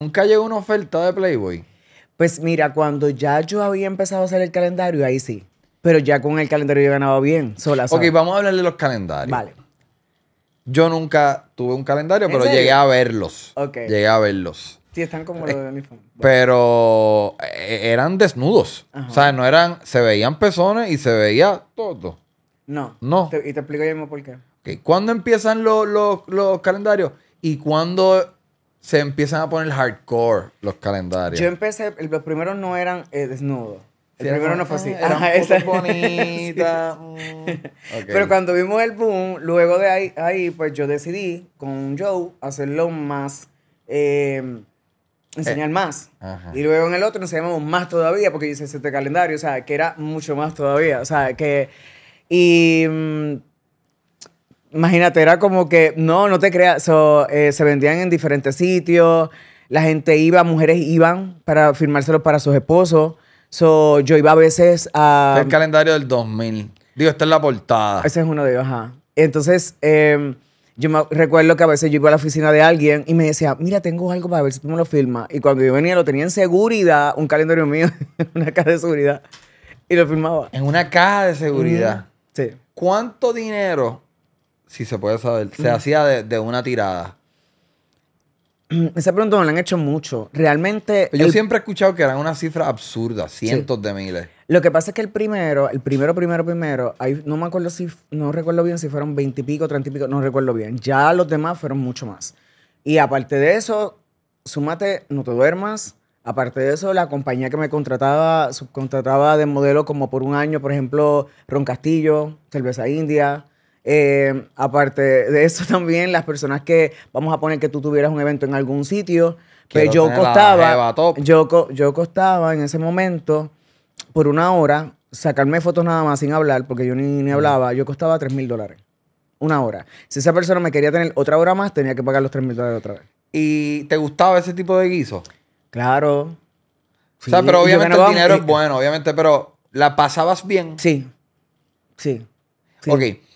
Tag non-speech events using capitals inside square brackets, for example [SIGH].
Nunca llegó una oferta de Playboy. Pues mira, cuando ya yo había empezado a hacer el calendario, ahí sí. Pero ya con el calendario yo ganaba bien, sola. sola. Ok, vamos a hablar de los calendarios. Vale. Yo nunca tuve un calendario, pero llegué a verlos. Ok. Llegué a verlos. Sí, están como eh, los de uniforme. Pero eh, eh, eran desnudos. O sea, no eran. Se veían pezones y se veía todo. No. No. y te explico yo mismo por qué. Okay. ¿Cuándo empiezan los, los calendarios? ¿Y cuándo se empiezan a poner hardcore los calendarios. Yo empecé, los primeros no eran eh, desnudos. El primero no fue así. Era un esa. [LAUGHS] bonita. Mm. [LAUGHS] Pero cuando vimos el boom, luego de ahí, ahí, pues yo decidí con Joe hacerlo más. Em, enseñar eh. más. Y luego en el otro nos llamamos más todavía, porque hice este calendario, o sea, que era mucho más todavía. O sea, que. Y mm, Imagínate, era como que, no, no te creas, eh, se vendían en diferentes sitios, la gente iba, mujeres iban para firmárselo para sus esposos. yo iba a veces a... el calendario del 2000. Digo, esta es la portada. Ese es uno de ellos, ajá. Entonces, em, yo me recuerdo que a veces yo iba a la oficina de alguien y me decía, mira, tengo algo para ver si tú me lo firmas. Y cuando yo venía, lo tenía en seguridad, un calendario mío, [LAUGHS] en una caja de seguridad, y lo firmaba. En una caja de seguridad. sí. ¿Cuánto dinero Sí, se puede saber, se hacía de, de, una tirada. Esa pregunta me la han hecho mucho. Realmente. Yo siempre he escuchado que eran una cifra absurda, cientos de miles. Lo que pasa es que el primero, el primero, primero, primero, ahí no me acuerdo si, no recuerdo bien si fueron veintipico, y y pico, no recuerdo bien. Ya los demás fueron mucho más. Y aparte de eso, súmate, no te duermas. Aparte de eso, la compañía que me contrataba, subcontrataba de modelo como por un año, por ejemplo, Ron Castillo, Cerveza India. Eh, aparte de eso [LAUGHS] también, las personas que, vamos a poner que tú tuvieras un evento en algún sitio, pero pues yo costaba, yo, yo costaba en ese momento, por una hora, sacarme fotos nada más sin hablar, porque yo ni, ni hablaba, yo costaba 3 mil dólares. Una hora. Si esa persona me quería tener otra hora más, tenía que pagar los 3 mil dólares otra vez. ¿Y te gustaba ese tipo de guiso? Claro. o sea, pero obviamente el dinero es bueno, obviamente, pero ¿la pasabas bien? Sí. Sí. sí. Ok.